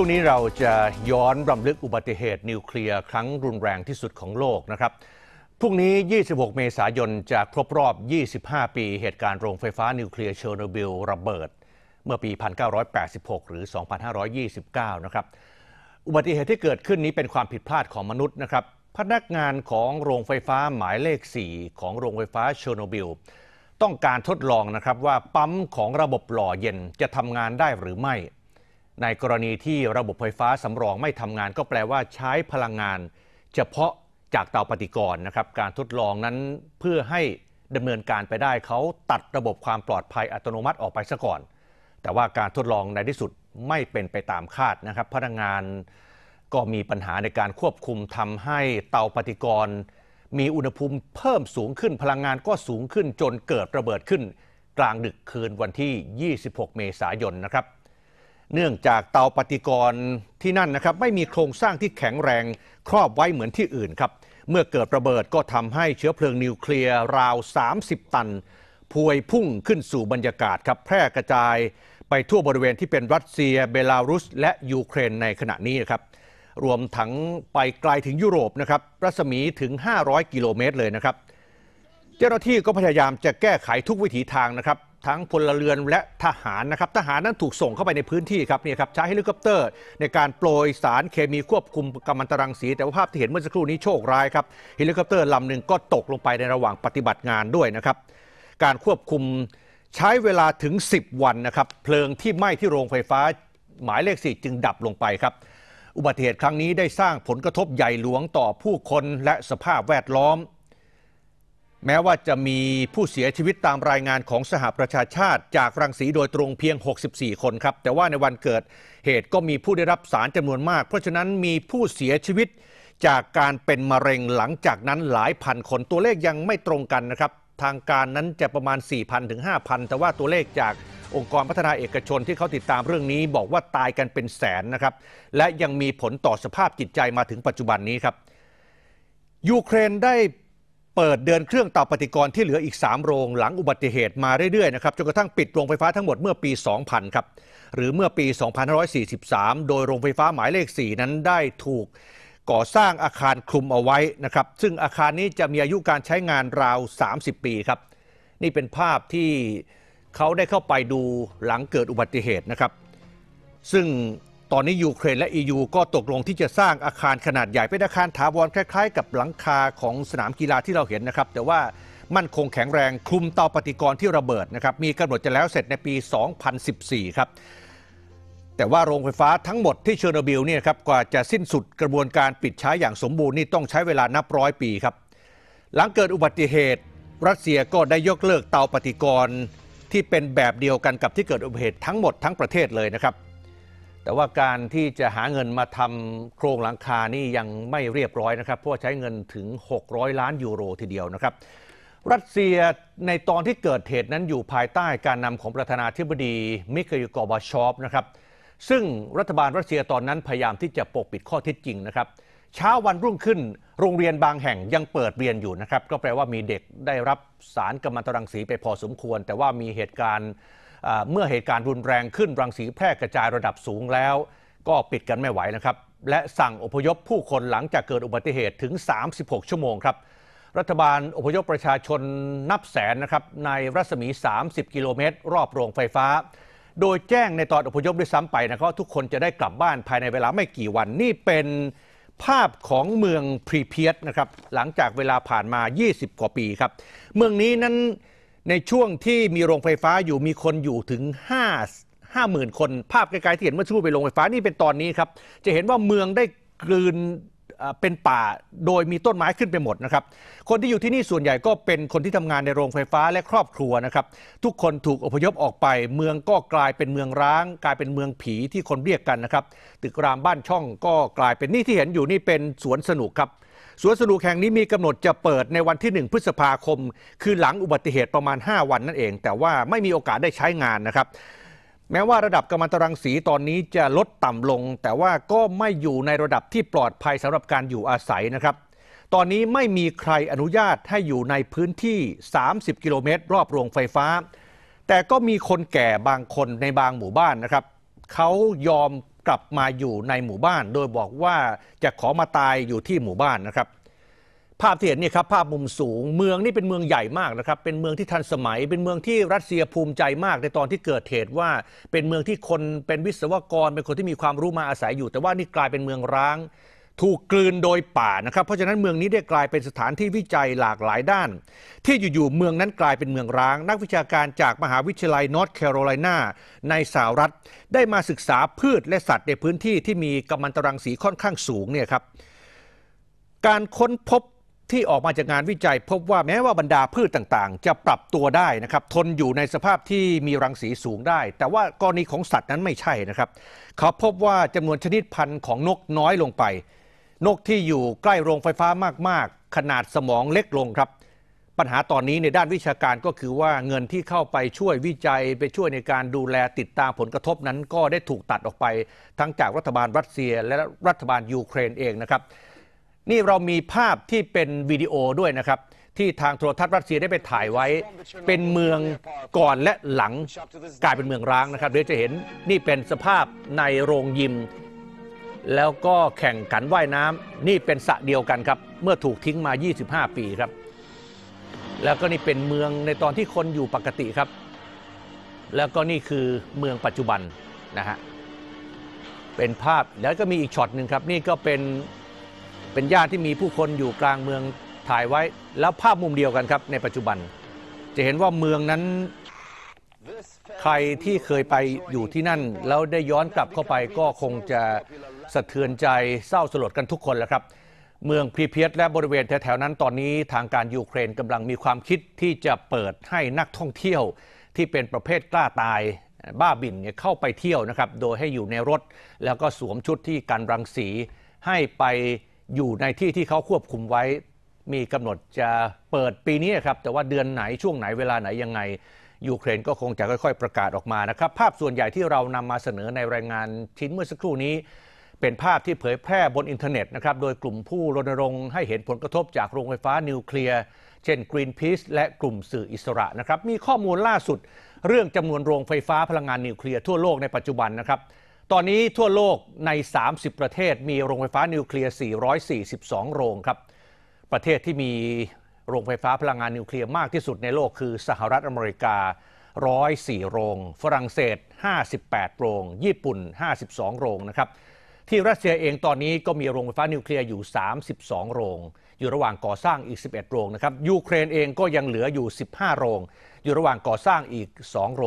ช่วงนี้เราจะย้อนรำลึกอุบัติเหตุนิวเคลียร์ ครั้งรุนแรงที่สุดของโลกนะครับ พรุ่งนี้ 26 เมษายนจะครบรอบ 25 ปีเหตุการณ์โรงไฟฟ้านิวเคลียร์เชอร์โนบิลระเบิด เมื่อปี 1986 หรือ 2529 นะครับ อุบัติเหตุที่เกิดขึ้นนี้เป็นความผิดพลาดของมนุษย์นะครับ พนักงานของโรงไฟฟ้าหมายเลข 4 ของโรงไฟฟ้าเชอร์โนบิลต้องการทดลองนะครับว่าปั๊มของระบบหล่อเย็นจะทำงานได้หรือไม่ในกรณีที่ระบบไฟฟ้าสำรองไม่ทำงาน ก็แปลว่าใช้พลังงาน เฉพาะจากเตาปฏิกรณ์นะครับ การทดลองนั้นเพื่อให้ดำเนินการไปได้เขาตัดระบบความปลอดภัยอัตโนมัติออกไปซะก่อน แต่ว่าการทดลองในที่สุดไม่เป็นไปตามคาดนะครับพนักงานก็มีปัญหาในการควบคุมทำให้เตาปฏิกรณ์มีอุณหภูมิเพิ่มสูงขึ้นพลังงานก็สูงขึ้นจนเกิดระเบิดขึ้น กลางดึกคืนวันที่ 26 เมษายนนะครับเนื่องจากเตาปฏิกรณ์ที่นั่นนะครับไม่มีโครงสร้างที่แข็งแรง ครอบไว้เหมือนที่อื่นครับเมื่อเกิดระเบิดก็ทำให้เชื้อเพลิงนิวเคลียร์ราว 30 ตัน พวยพุ่งขึ้นสู่บรรยากาศครับแพร่กระจายไปทั่วบริเวณที่เป็นรัสเซีย เบลารุส และยูเครนในขณะนี้ครับรวมทั้งไปไกลถึงยุโรปนะครับรัศมีถึง 500 กิโลเมตรเลยนะครับเจ้าหน้าที่ก็พยายามจะแก้ไขทุกวิถีทางนะครับทั้งพลเรือนและทหารนะครับทหารนั้นถูกส่งเข้าไปในพื้นที่ครับนี่ครับใช้เฮลิคอปเตอร์ ในการโปรยสารเคมีควบคุมกัมมันตรังสี แต่ว่าภาพที่เห็นเมื่อสักครู่นี้โชคร้ายครับเฮลิคอปเตอร์ลำหนึ่งก็ตกลงไปในระหว่างปฏิบัติงานด้วยนะครับการควบคุมใช้เวลาถึง 10 วันนะครับเพลิงที่ไหม้ที่โรงไฟฟ้า หมายเลขสี่จึงดับลงไปครับอุบัติเหตุครั้งนี้ได้สร้างผลกระทบใหญ่หลวงต่อผู้คนและสภาพแวดล้อมแม้ว่าจะมีผู้เสียชีวิตตามรายงานของสหประชาชาติจากรังสีโดยตรงเพียง 64 คนครับ แต่ว่าในวันเกิดเหตุก็มีผู้ได้รับสารจำนวนมาก เพราะฉะนั้นมีผู้เสียชีวิตจากการเป็นมะเร็งหลังจากนั้นหลายพันคน ตัวเลขยังไม่ตรงกันนะครับ ทางการนั้นจะประมาณ 4,000 ถึง 5,000 แต่ว่าตัวเลขจากองค์กรพัฒนาเอกชนที่เขาติดตามเรื่องนี้ บอกว่าตายกันเป็นแสนนะครับ และยังมีผลต่อสภาพจิตใจมาถึงปัจจุบันนี้ครับยูเครนได้เปิดเดินเครื่องเตาปฏิกรณ์ที่เหลืออีก 3 โรงหลังอุบัติเหตุมาเรื่อยๆนะครับจนกระทั่งปิดโรงไฟฟ้าทั้งหมดเมื่อปี 2000 ครับ หรือเมื่อปี2543 โดยโรงไฟฟ้าหมายเลข 4 นั้นได้ถูกก่อสร้างอาคารคลุมเอาไว้นะครับ ซึ่งอาคารนี้จะมีอายุการใช้งานราว 30 ปีครับนี่เป็นภาพที่เขาได้เข้าไปดูหลังเกิดอุบัติเหตุนะครับ ซึ่งตอนนี้ ยูเครนและ EU ก็ตกลงที่จะสร้างอาคารขนาดใหญ่ เป็นอาคารถาวรคล้ายๆ กับหลังคาของสนามกีฬาที่เราเห็นนะครับแต่ว่ามั่นคงแข็งแรงคลุมเตาปฏิกรณ์ที่ระเบิดนะครับมีกำหนดจะแล้วเสร็จในปี 2014 ครับ แต่ว่าโรงไฟฟ้าทั้งหมดที่เชอร์โนบิลเนี่ยครับกว่าจะสิ้นสุดกระบวนการปิดใช้อย่างสมบูรณ์นี่ต้องใช้เวลานับร้อยปีครับหลังเกิดอุบัติเหตุ รัสเซียก็ได้ยกเลิกเตาปฏิกรณ์ที่เป็นแบบเดียวกันกับที่เกิดอุบัติเหตุทั้งหมดทั้งประเทศเลยนะครับแต่ว่าการที่จะหาเงินมาทำโครงหลังคานี่ยังไม่เรียบร้อยนะครับเพราะใช้เงินถึง 600 ล้านยูโรทีเดียวนะครับ รัสเซียในตอนที่เกิดเหตุนั้นอยู่ภายใต้การนำของประธานาธิบดี มิคาอิลกอบาชอฟนะครับซึ่งรัฐบาลรัสเซียตอนนั้น พยายามที่จะปกปิดข้อเท็จจริงนะครับเช้าวันรุ่งขึ้น โรงเรียนบางแห่งยังเปิดเรียนอยู่นะครับก็แปลว่ามีเด็กได้รับสารกำมมันตรังสีไปพอสมควร แต่ว่ามีเหตุการณ์เมื่อเหตุการณ์รุนแรงขึ้น รังสีแพร่กระจายระดับสูงแล้วก็ปิดกันไม่ไหวนะครับและสั่งอพยพผู้คนหลังจากเกิดอุบัติเหตุถึง 36 ชั่วโมงครับรัฐบาลอพยพประชาชนนับแสนนะครับในรัศมี 30 กิโลเมตร รอบโรงไฟฟ้า โดยแจ้งในตอนอพยพด้วยซ้ำไปนะครับทุกคนจะได้กลับบ้านภายในเวลาไม่กี่วัน นี่เป็นภาพของเมืองพรีเพียตนะครับหลังจากเวลาผ่านมา 20 กว่าปีครับเมืองนี้นั้นในช่วงที่มีโรงไฟฟ้าอยู่มีคนอยู่ถึง 5 5 0,000 คนภาพไกลๆที่เห็นเมื่อช่วงไปโรงไฟฟ้านี่เป็นตอนนี้ครับ จะเห็นว่าเมืองได้กลืนเป็นป่า โดยมีต้นไม้ขึ้นไปหมดนะครับคนที่อยู่ที่นี่ส่วนใหญ่ก็เป็นคนที่ทำงานในโรงไฟฟ้าและครอบครัวนะครับ ทุกคนถูกอพยพออกไป เมืองก็กลายเป็นเมืองร้าง กลายเป็นเมืองผีที่คนเรียกกันนะครับตึกรามบ้านช่องก็กลายเป็นนี่ที่เห็นอยู่นี่เป็นสวนสนุกครับสวนสนุกแห่งนี้มีกำหนดจะเปิดในวันที่ 1 พฤษภาคม คือหลังอุบัติเหตุประมาณ 5 วันนั่นเอง แต่ว่าไม่มีโอกาสได้ใช้งานนะครับ แม้ว่าระดับกำมถันตรังสีตอนนี้จะลดต่ำลง แต่ว่าก็ไม่อยู่ในระดับที่ปลอดภัยสำหรับการอยู่อาศัยนะครับ ตอนนี้ไม่มีใครอนุญาตให้อยู่ในพื้นที่ 30 กิโลเมตรรอบโรงไฟฟ้า แต่ก็มีคนแก่บางคนในบางหมู่บ้านนะครับเขายอมกลับมาอยู่ในหมู่บ้าน โดยบอกว่าจะขอมาตายอยู่ที่หมู่บ้านนะครับ ภาพที่เห็นนี่ครับ ภาพมุมสูงเมืองนี่เป็นเมืองใหญ่มากนะครับ เป็นเมืองที่ทันสมัย เป็นเมืองที่รัสเซียภูมิใจมาก ในตอนที่เกิดเหตุว่า เป็นเมืองที่คนเป็นวิศวกร เป็นคนที่มีความรู้มาอาศัยอยู่ แต่ว่านี่กลายเป็นเมืองร้างถูกกลืนโดยป่านะครับเพราะฉะนั้นเมืองนี้ได้กลายเป็นสถานที่วิจัยหลากหลายด้าน ที่อยู่ ๆ เมืองนั้นกลายเป็นเมืองร้าง นักวิชาการจากมหาวิทยาลัยนอร์ทแคโรไลนาในสหรัฐ ได้มาศึกษาพืชและสัตว์ในพื้นที่ที่มีกำมมันตรังสีค่อนข้างสูงเนี่ยครับการค้นพบที่ออกมาจากงานวิจัยพบว่าแม้ว่าบรรดาพืชต่างๆ จะปรับตัวได้นะครับทนอยู่ในสภาพที่มีรังสีสูงได้ แต่ว่ากรณีของสัตว์นั้นไม่ใช่นะครับเขาพบว่าจำนวนชนิดพันธุ์ของนกน้อยลงไปนกที่อยู่ใกล้โรงไฟฟ้ามาก ๆ ขนาดสมองเล็กลงครับ ปัญหาตอนนี้ในด้านวิชาการก็คือว่าเงินที่เข้าไปช่วยวิจัยไปช่วยในการดูแลติดตามผลกระทบนั้น ก็ได้ถูกตัดออกไปทั้งจากรัฐบาลรัสเซียและรัฐบาลยูเครนเองนะครับ นี่เรามีภาพที่เป็นวิดีโอด้วยนะครับ ที่ทางโทรทัศน์รัสเซียได้ไปถ่ายไว้ เป็นเมืองก่อนและหลัง กลายเป็นเมืองร้างนะครับเดี๋ยวจะเห็นนี่เป็นสภาพในโรงยิมแล้วก็แข่งขันว่ายน้ำนี่เป็นสระเดียวกันครับ เมื่อถูกทิ้งมา 25 ปีครับ แล้วก็นี่เป็นเมืองในตอนที่คนอยู่ปกติครับ แล้วก็นี่คือเมืองปัจจุบันนะฮะเป็นภาพแล้วก็มีอีกช็อตหนึ่งครับนี่ก็เป็นเป็นย่านที่มีผู้คนอยู่กลางเมืองถ่ายไว้ แล้วภาพมุมเดียวกันครับในปัจจุบัน จะเห็นว่าเมืองนั้นใครที่เคยไปอยู่ที่นั่นแล้วได้ย้อนกลับเข้าไปก็คงจะสะเทือนใจเศร้าสลดกันทุกคนแล้วครับ เมืองพีเพียตและบริเวณแถวๆนั้นตอนนี้ทางการยูเครนกำลังมีความคิดที่จะเปิดให้นักท่องเที่ยวที่เป็นประเภทกล้าตายบ้าบินเข้าไปเที่ยวนะครับโดยให้อยู่ในรถแล้วก็สวมชุดที่กันรังสี ให้ไปอยู่ในที่ที่เขาควบคุมไว้ มีกำหนดจะเปิดปีนี้ครับแต่ว่าเดือนไหนช่วงไหนเวลาไหนยังไงยูเครนก็คงจะค่อย ๆประกาศออกมานะครับภาพส่วนใหญ่ที่เรานำมาเสนอในรายงานชิ้นเมื่อสักครู่นี้เป็นภาพที่เผยแพร่บนอินเทอร์เน็ตนะครับ โดยกลุ่มผู้รณรงค์ให้เห็นผลกระทบจากโรงไฟฟ้านิวเคลียร์ เช่น Greenpeace และกลุ่มสื่ออิสระนะครับ มีข้อมูลล่าสุดเรื่องจำนวนโรงไฟฟ้าพลังงานนิวเคลียร์ ทั่วโลกในปัจจุบันนะครับ ตอนนี้ทั่วโลกใน 30 ประเทศมีโรงไฟฟ้านิวเคลียร์ 442 โรงครับ ประเทศที่มีโรงไฟฟ้าพลังงานนิวเคลียร์มากที่สุดในโลกคือสหรัฐอเมริกา 104 โรง ฝรั่งเศส 58 โรง ญี่ปุ่น52 โรงนะครับที่รัสเซียเองตอนนี้ก็มีโรงไฟฟ้านิวเคลียร์อยู่ 32 โรง อยู่ระหว่างก่อสร้างอีก 11 โรงนะครับ ยูเครนเองก็ยังเหลืออยู่ 15 โรง อยู่ระหว่างก่อสร้างอีก 2 โรง